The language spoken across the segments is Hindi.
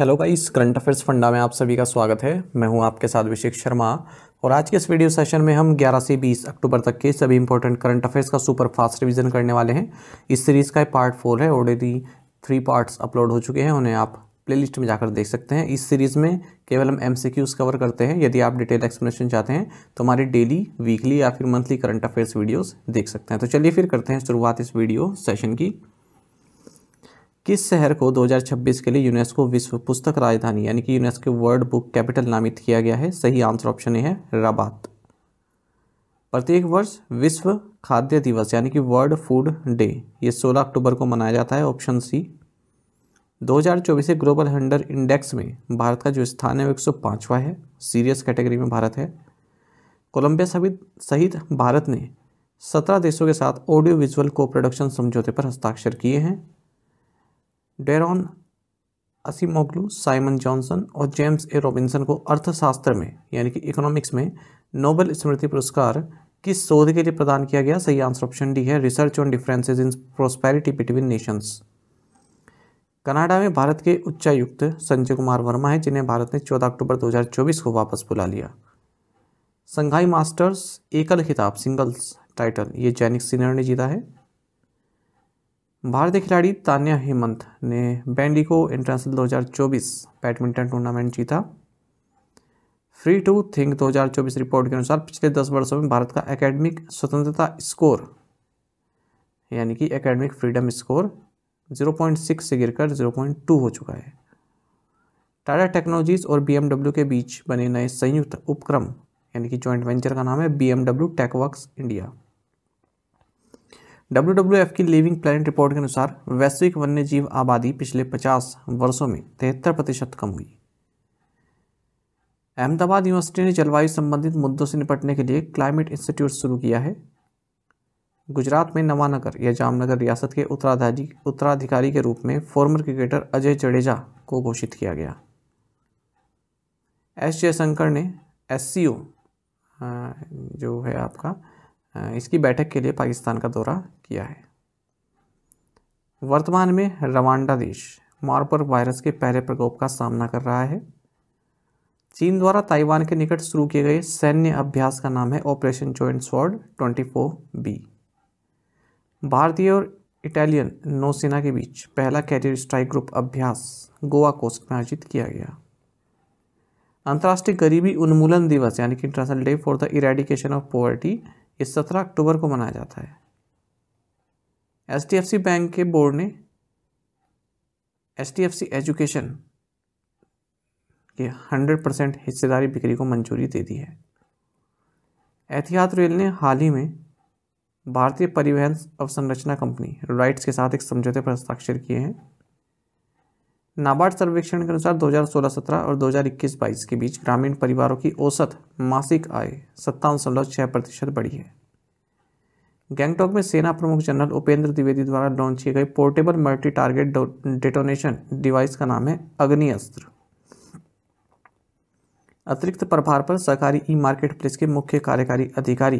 हेलो गाइस करंट अफेयर्स फंडा में आप सभी का स्वागत है मैं हूं आपके साथ अभिषेक शर्मा और आज के इस वीडियो सेशन में हम 11 से 20 अक्टूबर तक के सभी इंपॉर्टेंट करंट अफेयर्स का सुपर फास्ट रिवीजन करने वाले हैं इस सीरीज़ का पार्ट फोर है ऑलरेडी थ्री पार्ट्स अपलोड हो चुके हैं उन्हें आप प्ले में जाकर देख सकते हैं इस सीरीज़ में केवल हम एम कवर करते हैं यदि आप डिटेल एक्सप्लेनेशन चाहते हैं तो हमारे डेली वीकली या फिर मंथली करंट अफेयर्स वीडियोज़ देख सकते हैं तो चलिए फिर करते हैं शुरुआत इस वीडियो सेशन की किस शहर को 2026 के लिए यूनेस्को विश्व पुस्तक राजधानी यानी कि यूनेस्को वर्ल्ड बुक कैपिटल नामित किया गया है सही आंसर ऑप्शन ए है रबात प्रत्येक वर्ष विश्व खाद्य दिवस यानी कि वर्ल्ड फूड डे ये 16 अक्टूबर को मनाया जाता है ऑप्शन सी 2024 के ग्लोबल हंडर इंडेक्स में भारत का जो स्थान है वो एक है सीरियस कैटेगरी में भारत है कोलंबिया सहित भारत ने सत्रह देशों के साथ ऑडियो विजुअल को प्रोडक्शन समझौते पर हस्ताक्षर किए हैं डेरॉन असीमोगलू साइमन जॉनसन और जेम्स ए रॉबिन्सन को अर्थशास्त्र में यानी कि इकोनॉमिक्स में नोबेल स्मृति पुरस्कार किस शोध के लिए प्रदान किया गया सही आंसर ऑप्शन डी है research on differences in prosperity between nations Canada में भारत के उच्चायुक्त संजय कुमार वर्मा है जिन्हें भारत ने 14 अक्टूबर 2024 को वापस बुला लिया संघाई मास्टर्स एकल खिताब सिंगल्स टाइटल ये जैनिक सीनियर ने जीता है भारतीय खिलाड़ी तान्या हेमंत ने बैंडी को इंटरनेशनल 2024 बैडमिंटन टूर्नामेंट जीता फ्री टू थिंक 2024 रिपोर्ट के अनुसार पिछले 10 वर्षों में भारत का एकेडमिक स्वतंत्रता स्कोर यानी कि एकेडमिक फ्रीडम स्कोर 0.6 से गिरकर 0.2 हो चुका है टाटा टेक्नोलॉजीज़ और बीएमडब्ल्यू के बीच बने नए संयुक्त उपक्रम यानी कि ज्वाइंट वेंचर का नाम है बीएमडब्ल्यू टेकवर्क्स इंडिया डब्ल्यू की लिविंग प्लानट रिपोर्ट के अनुसार वैश्विक वन्य जीव आबादी पिछले 50 वर्षों में तिहत्तर प्रतिशत कम हुई अहमदाबाद यूनिवर्सिटी ने जलवायु संबंधित मुद्दों से निपटने के लिए क्लाइमेट इंस्टीट्यूट शुरू किया है गुजरात में नवानगर या जामनगर रियासत के उत्तराधारी उत्तराधिकारी के रूप में फॉर्मर क्रिकेटर अजय जडेजा को घोषित किया गया एस जयशंकर ने एस जो है आपका इसकी बैठक के लिए पाकिस्तान का दौरा किया है वर्तमान में रवांडा देश मारपर वायरस के पहले प्रकोप का सामना कर रहा है चीन द्वारा ताइवान के निकट शुरू किए गए सैन्य अभ्यास का नाम है operation joint sword twenty four B भारतीय और इटालियन नौसेना के बीच पहला कैरियर स्ट्राइक ग्रुप अभ्यास गोवा कोस्ट में आयोजित किया गया अंतर्राष्ट्रीय गरीबी उन्मूलन दिवस यानी कि international day for the eradication of poverty ये सत्रह अक्टूबर को मनाया जाता है एच बैंक के बोर्ड ने एच एजुकेशन के हंड्रेड परसेंट हिस्सेदारी बिक्री को मंजूरी दे दी है एहतियात रेल ने हाल ही में भारतीय परिवहन अवसंरचना कंपनी राइट्स के साथ एक समझौते पर हस्ताक्षर किए हैं नाबार्ड सर्वेक्षण के अनुसार 2016-17 और 2021-22 के बीच ग्रामीण परिवारों की औसत मासिक आय सत्तावन प्रतिशत बढ़ी है गैंगटॉक में सेना प्रमुख जनरल उपेंद्र द्विवेदी द्वारा लॉन्च किए गए portable multi target detonation device का नाम है अग्नि अस्त्र अतिरिक्त प्रभार पर सरकारी ई मार्केट प्लेस के मुख्य कार्यकारी अधिकारी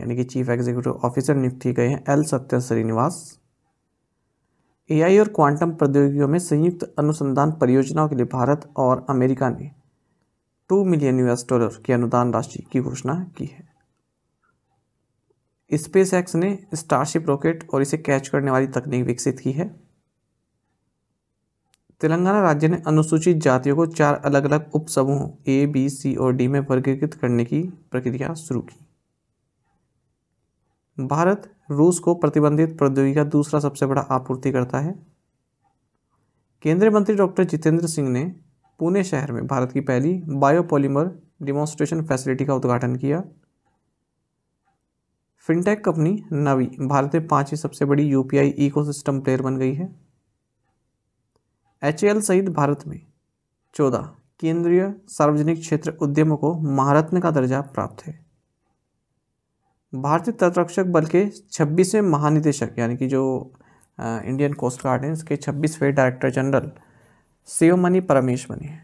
यानी कि चीफ एग्जीक्यूटिव ऑफिसर नियुक्त किए गए हैं एल सत्य श्रीनिवास एआई और क्वांटम प्रौद्योगिकियों में संयुक्त अनुसंधान परियोजनाओं के लिए भारत और अमेरिका ने टू मिलियन यूएस डॉलर की अनुदान राशि की घोषणा की है स्पेस एक्स ने स्टारशिप रॉकेट और इसे कैच करने वाली तकनीक विकसित की है तेलंगाना राज्य ने अनुसूचित जातियों को चार अलग अलग उप समूहों ए बी सी और डी में वर्गीकृत करने की प्रक्रिया शुरू की भारत रूस को प्रतिबंधित प्रौद्योगिकी का दूसरा सबसे बड़ा आपूर्ति करता है केंद्रीय मंत्री डॉक्टर जितेंद्र सिंह ने पुणे शहर में भारत की पहली बायोपोलीमर डिमॉन्स्ट्रेशन फैसिलिटी का उद्घाटन किया फिनटेक कंपनी नवी भारत में पांचवी सबसे बड़ी यूपीआई इकोसिस्टम प्लेयर बन गई है एच सहित भारत में चौदह केंद्रीय सार्वजनिक क्षेत्र उद्यमों को महारत्न का दर्जा प्राप्त है भारतीय तटरक्षक बल के छब्बीसवें महानिदेशक यानी कि जो इंडियन कोस्ट गार्ड है इसके छब्बीसवें डायरेक्टर जनरल शिवमणि परमेश मनी हैं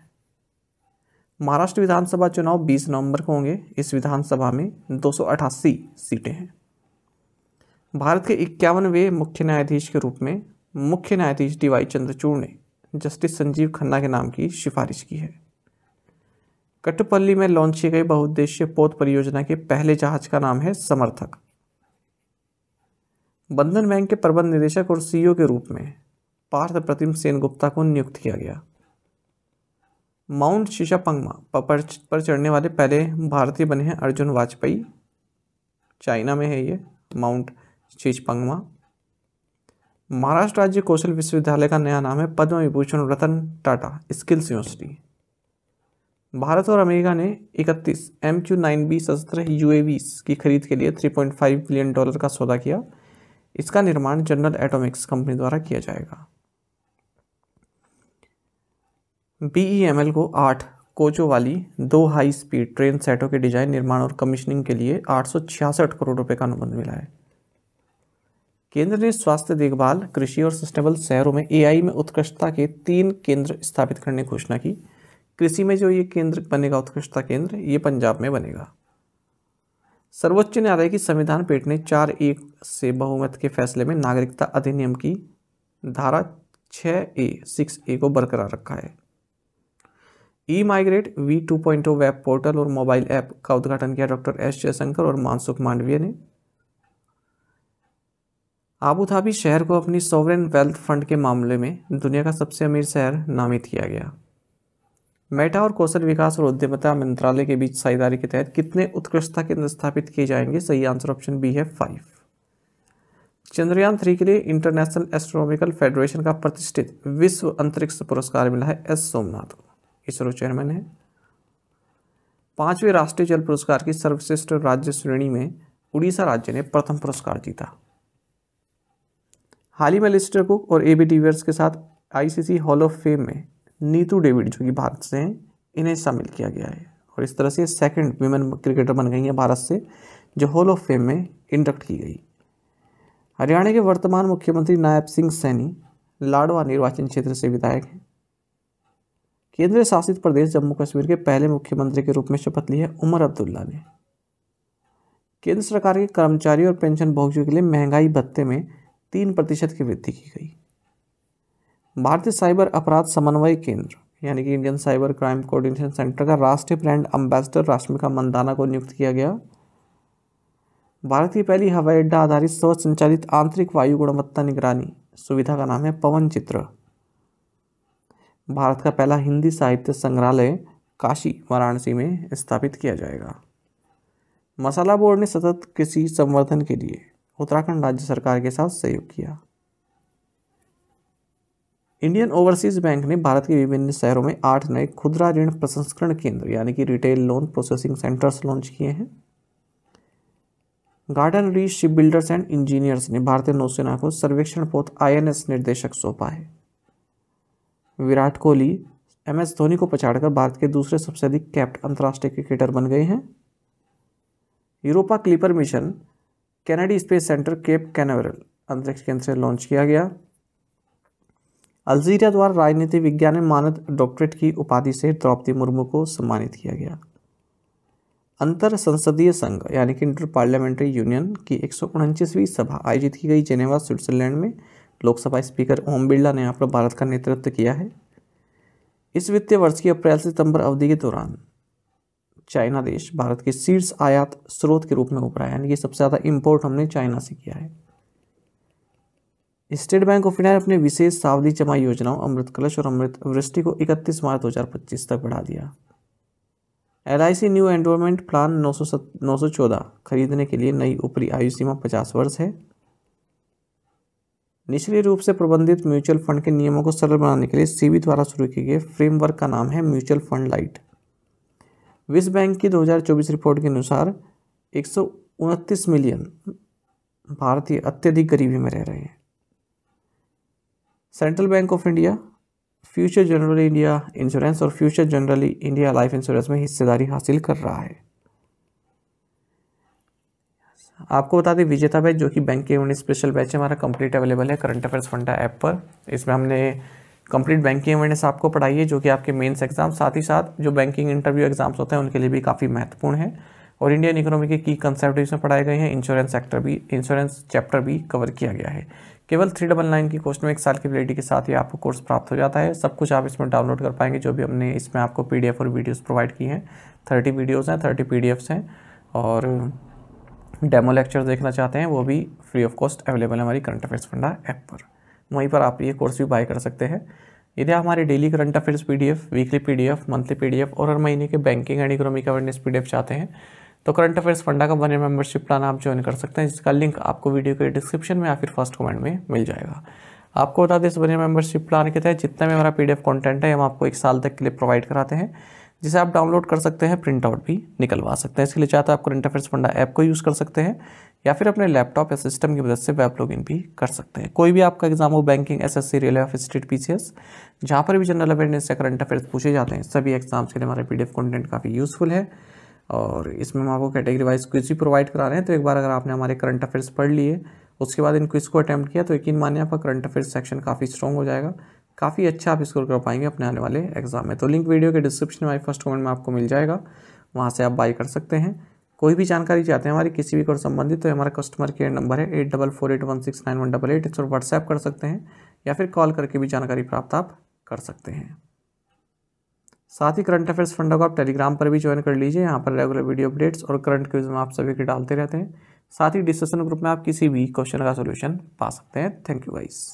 महाराष्ट्र विधानसभा चुनाव 20 नवंबर को होंगे इस विधानसभा में दो सीटें हैं भारत के इक्यावनवे मुख्य न्यायाधीश के रूप में मुख्य न्यायाधीश डी वाई चंद्रचूड़ ने जस्टिस संजीव खन्ना के नाम की सिफारिश की है कटपल्ली में लॉन्च की गई बहुउद्देशीय पोत परियोजना के पहले जहाज का नाम है समर्थक बंधन बैंक के प्रबंध निदेशक और सीईओ के रूप में पार्थ प्रतिम सेन गुप्ता को नियुक्त किया गया माउंट पंगमा पर चढ़ने वाले पहले भारतीय बने हैं अर्जुन वाजपेयी चाइना में है ये माउंट शीशपंगमा महाराष्ट्र राज्य कौशल विश्वविद्यालय का नया नाम है पद्म विभूषण रतन टाटा स्किल्स यूनिवर्सिटी भारत और अमेरिका ने 31 एम क्यू नाइन बी सस्त्र यू की खरीद के लिए 3.5 बिलियन डॉलर का सौदा किया इसका निर्माण जनरल एटॉमिक्स कंपनी द्वारा किया जाएगा बी e को आठ कोचों वाली दो हाई स्पीड ट्रेन सेटों के डिजाइन निर्माण और कमीशनिंग के लिए आठ करोड़ रुपए का अनुबंध मिला है केंद्र ने स्वास्थ्य देखभाल कृषि और सस्टेनेबल शहरों में एआई में उत्कृष्टता के तीन केंद्र स्थापित करने की घोषणा की कृषि में जो ये केंद्र बनेगा उत्कृष्टता केंद्र ये पंजाब में बनेगा सर्वोच्च न्यायालय की संविधान पीठ ने चार एक से बहुमत के फैसले में नागरिकता अधिनियम की धारा छ ए सिक्स ए को बरकरार रखा है e migrate v two point web portal और मोबाइल ऐप का उद्घाटन किया डॉक्टर एस जयशंकर और मानसुख मांडवीय ने आबूधाबी शहर को अपनी सॉवरेन वेल्थ फंड के मामले में दुनिया का सबसे अमीर शहर नामित किया गया मेटा और कौशल विकास और उद्यमता मंत्रालय के बीच साझेदारी के तहत कितने उत्कृष्टता केंद्र स्थापित किए जाएंगे सही आंसर ऑप्शन बी है फाइव चंद्रयान थ्री के लिए इंटरनेशनल एस्ट्रोनॉमिकल फेडरेशन का प्रतिष्ठित विश्व अंतरिक्ष पुरस्कार मिला है एस सोमनाथ को इसरो चेयरमैन है पांचवें राष्ट्रीय जल पुरस्कार की सर्वश्रेष्ठ राज्य श्रेणी में उड़ीसा राज्य ने प्रथम पुरस्कार जीता हाल ही में लिस्टर कुक और एबी डिवियर्स के साथ आईसीसी हॉल ऑफ फेम में नीतू डेविड जो कि भारत से हैं इन्हें शामिल किया गया है और इस तरह से सेकंड वीमेन क्रिकेटर बन गई हैं भारत से जो हॉल ऑफ फेम में इंडक्ट की गई हरियाणा के वर्तमान मुख्यमंत्री नायब सिंह सैनी लाडवा निर्वाचन क्षेत्र से विधायक हैं केंद्र शासित प्रदेश जम्मू कश्मीर के पहले मुख्यमंत्री के रूप में शपथ ली है उमर अब्दुल्ला ने केंद्र सरकार के कर्मचारी और पेंशन भोगियों के लिए महंगाई भत्ते में तीन प्रतिशत की वृद्धि की गई भारतीय साइबर अपराध समन्वय केंद्र यानी कि Indian cyber crime coordination centre का राष्ट्रीय ब्रांड अम्बेसडर राश्मिका मंदाना को नियुक्त किया गया भारत की पहली हवाई अड्डा आधारित स्व संचालित आंतरिक वायु गुणवत्ता निगरानी सुविधा का नाम है पवन चित्र भारत का पहला हिंदी साहित्य संग्रहालय काशी वाराणसी में स्थापित किया जाएगा मसाला बोर्ड ने सतत कृषि संवर्धन के लिए उत्तराखंड राज्य सरकार के साथ सहयोग किया इंडियन ओवरसीज बैंक ने भारत के विभिन्न शहरों में आठ नए खुदरा ऋण प्रसंस्करण केंद्र यानी कि retail loan processing centres launch किए हैं गार्डन री शिप बिल्डर्स एंड इंजीनियर्स ने भारतीय नौसेना को सर्वेक्षण पोत आईएनएस निर्देशक सौंपा है विराट कोहली एम एस धोनी को पछाड़कर भारत के दूसरे सबसे अधिक कैप्ट अंतर्राष्ट्रीय क्रिकेटर बन गए हैं Europa Clipper mission Kennedy space centre Cape Canaveral अंतरिक्ष केंद्र से लॉन्च किया गया अल्जीरिया द्वारा राजनीति विज्ञान में मानद डॉक्टरेट की उपाधि से द्रौपदी मुर्मू को सम्मानित किया गया अंतर संसदीय संघ यानी कि इंटर पार्लियामेंट्री यूनियन की एक सभा आयोजित की गई जेनेवा स्विट्जरलैंड में लोकसभा स्पीकर ओम बिरला ने यहाँ पर भारत का नेतृत्व किया है इस वित्तीय वर्ष की अप्रैल से सितंबर अवधि के दौरान चाइना देश भारत के शीर्ष आयात स्रोत के रूप में उभरा है यानी कि सबसे ज़्यादा इम्पोर्ट हमने चाइना से किया है स्टेट बैंक ऑफ इंडिया ने अपने विशेष सावधि जमा योजनाओं अमृत कलश और अमृत वृष्टि को 31 मार्च 2025 तक बढ़ा दिया एल न्यू एनरोलमेंट प्लान नौ सौ खरीदने के लिए नई ऊपरी आयु सीमा 50 वर्ष है निचले रूप से प्रबंधित म्यूचुअल फंड के नियमों को सरल बनाने के लिए सीबी द्वारा शुरू किए गए फ्रेमवर्क का नाम है म्यूचुअल फंड लाइट विश्व बैंक की 2024 रिपोर्ट के अनुसार एक मिलियन भारतीय अत्यधिक गरीबी में रह रहे हैं Central Bank of India Future General India insurance और Future Generali India life insurance में हिस्सेदारी हासिल कर रहा है आपको बता दें विजेता बैच जो कि बैंक के यूनिट स्पेशल बैच है हमारा कंप्लीट अवेलेबल है करंट अफेयर्स फंडा ऐप पर इसमें हमने कंप्लीट बैंकिंग अवेयरनेस आपको पढ़ाई है जो कि आपके मेंस एग्जाम साथ ही साथ जो बैंकिंग इंटरव्यू एग्जाम्स होते हैं उनके लिए भी काफ़ी महत्वपूर्ण है और इंडियन इकोनॉमी के की कंसेप्ट इसमें पढ़ाए गए हैं इंश्योरेंस सेक्टर भी इंश्योरेंस चैप्टर भी कवर किया गया है केवल थ्री डबल नाइन की कोर्स में एक साल की वैलिडिटी के साथ ही आपको कोर्स प्राप्त हो जाता है सब कुछ आप इसमें डाउनलोड कर पाएंगे जो भी हमने इसमें आपको पी और वीडियोज़ प्रोवाइड की हैं थर्टी वीडियोज़ हैं थर्टी पी हैं और डेमो लेक्चर देखना चाहते हैं वो भी फ्री ऑफ कॉस्ट अवेलेबल है हमारी करंट अफेयर्स फंडा ऐप पर वहीं पर आप ये कोर्स भी बाय कर सकते हैं यदि आप हमारे daily current affairs PDF weekly PDF monthly PDF और हर महीने के banking and economic awareness PDF चाहते हैं तो करंट अफेयर्स फंडा का वन मेंबरशिप प्लान आप ज्वाइन कर सकते हैं जिसका लिंक आपको वीडियो के डिस्क्रिप्शन में या फिर फर्स्ट कमेंट में मिल जाएगा आपको बता दें इस वन मेंबरशिप प्लान के तहत जितना भी हमारा पी कंटेंट है हम आपको एक साल तक के लिए प्रोवाइड कराते हैं जिसे आप डाउनलोड कर सकते हैं प्रिंट आउट भी निकलवा सकते हैं इसके लिए चाहते आप करंट अफेयर्स फंडा ऐप को यूज़ कर सकते हैं या फिर अपने लैपटॉप या सिस्टम की मदद से वेब लॉग भी कर सकते हैं कोई भी आपका एग्जाम हो banking S S C railway of state P C S जहाँ पर भी जनरल अवेयरनेस या करंट अफेयर्स पूछे जाते हैं सभी एग्जाम्स के लिए हमारे पी डी एफ कॉन्टेंट काफ़ी यूज़फुल है और इसमें हम आपको कैटेगरी वाइज क्विज भी प्रोवाइड करा रहे हैं तो एक बार अगर आपने हमारे करंट अफेयर्स पढ़ लिए उसके बाद इन क्विज को अटैम्प्ट किया तो यकीन मानिए आपका करंट अफेयर्स सेक्शन काफ़ी स्ट्रॉन्ग हो जाएगा काफ़ी अच्छा आप स्कोर कर पाएंगे अपने आने वाले एग्जाम में तो लिंक वीडियो के डिस्क्रिप्शन में फर्स्ट कमेंट में आपको मिल जाएगा वहाँ से आप बाई कर सकते हैं कोई भी जानकारी चाहते हैं हमारी किसी भी कोर्स संबंधित तो हमारा कस्टमर केयर नंबर है eight double four eight one six nine one double eight इस पर व्हाट्सएप कर सकते हैं या फिर कॉल करके भी जानकारी प्राप्त आप कर सकते हैं साथ ही करंट अफेयर्स फंडा को आप टेलीग्राम पर भी ज्वाइन कर लीजिए यहाँ पर रेगुलर वीडियो अपडेट्स और करंट क्यूज में आप सभी के डालते रहते हैं साथ ही डिस्कशन ग्रुप में आप किसी भी क्वेश्चन का सोल्यूशन पा सकते हैं थैंक यू वाइस